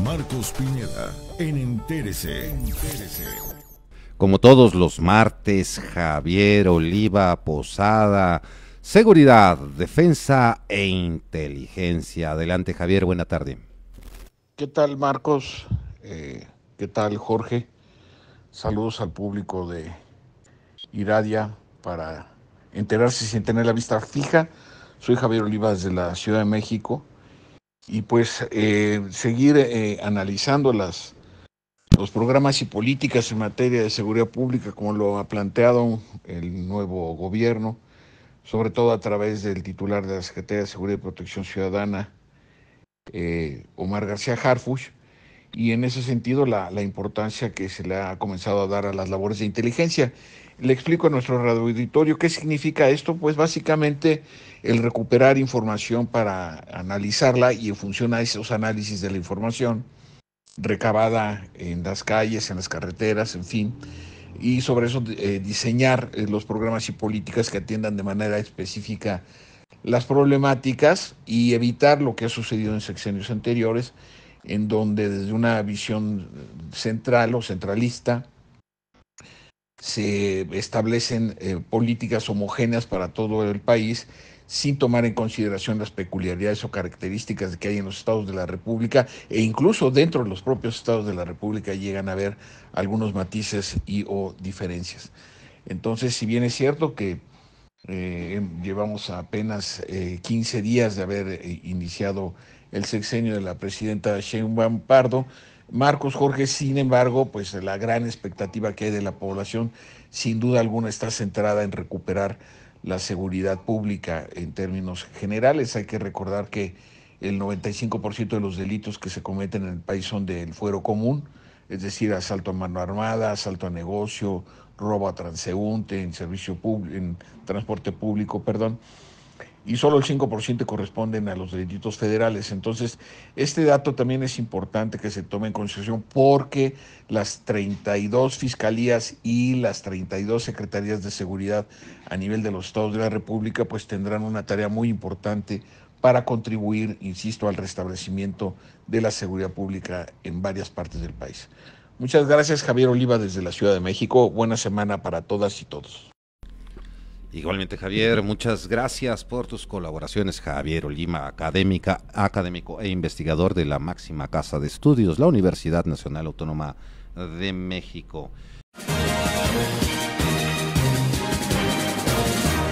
Marcos Pineda, en Entérese. Como todos los martes, Javier Oliva Posada, Seguridad, Defensa e Inteligencia. Adelante, Javier, buena tarde. ¿Qué tal, Marcos? Eh, ¿Qué tal, Jorge? Saludos al público de Iradia para enterarse sin tener la vista fija. Soy Javier Oliva desde la Ciudad de México y pues eh, seguir eh, analizando las, los programas y políticas en materia de seguridad pública como lo ha planteado el nuevo gobierno, sobre todo a través del titular de la Secretaría de Seguridad y Protección Ciudadana, eh, Omar García Harfuch, y en ese sentido la, importancia que se le ha comenzado a dar a las labores de inteligencia. Le explico a nuestro radioeditorio qué significa esto, pues básicamente el recuperar información para analizarla y en función a esos análisis de la información recabada en las calles, en las carreteras, en fin, y sobre eso eh, diseñar eh, los programas y políticas que atiendan de manera específica las problemáticas y evitar lo que ha sucedido en sexenios anteriores, en donde desde una visión central o centralista se establecen eh, políticas homogéneas para todo el país sin tomar en consideración las peculiaridades o características que hay en los estados de la República e incluso dentro de los propios estados de la República llegan a haber algunos matices y o diferencias. Entonces, si bien es cierto que eh, em, llevamos apenas 15 eh, días de haber eh, iniciado el sexenio de la presidenta Sheinbaum Pardo. Marcos Jorge, sin embargo, pues la gran expectativa que hay de la población, sin duda alguna, está centrada en recuperar la seguridad pública en términos generales. Hay que recordar que el 95% de los delitos que se cometen en el país son del fuero común, es decir, asalto a mano armada, asalto a negocio, roba a transeúnte, en servicio público, en transporte público, perdón, y solo el 5% corresponden a los delitos federales. Entonces, este dato también es importante que se tome en consideración porque las 32 fiscalías y las 32 secretarías de seguridad a nivel de los estados de la República pues tendrán una tarea muy importante para contribuir, insisto, al restablecimiento de la seguridad pública en varias partes del país. Muchas gracias, Javier Oliva, desde la Ciudad de México. Buena semana para todas y todos. Igualmente, Javier, muchas gracias por tus colaboraciones. Javier Oliva, académica, académico e investigador de la máxima casa de estudios, la Universidad Nacional Autónoma de México.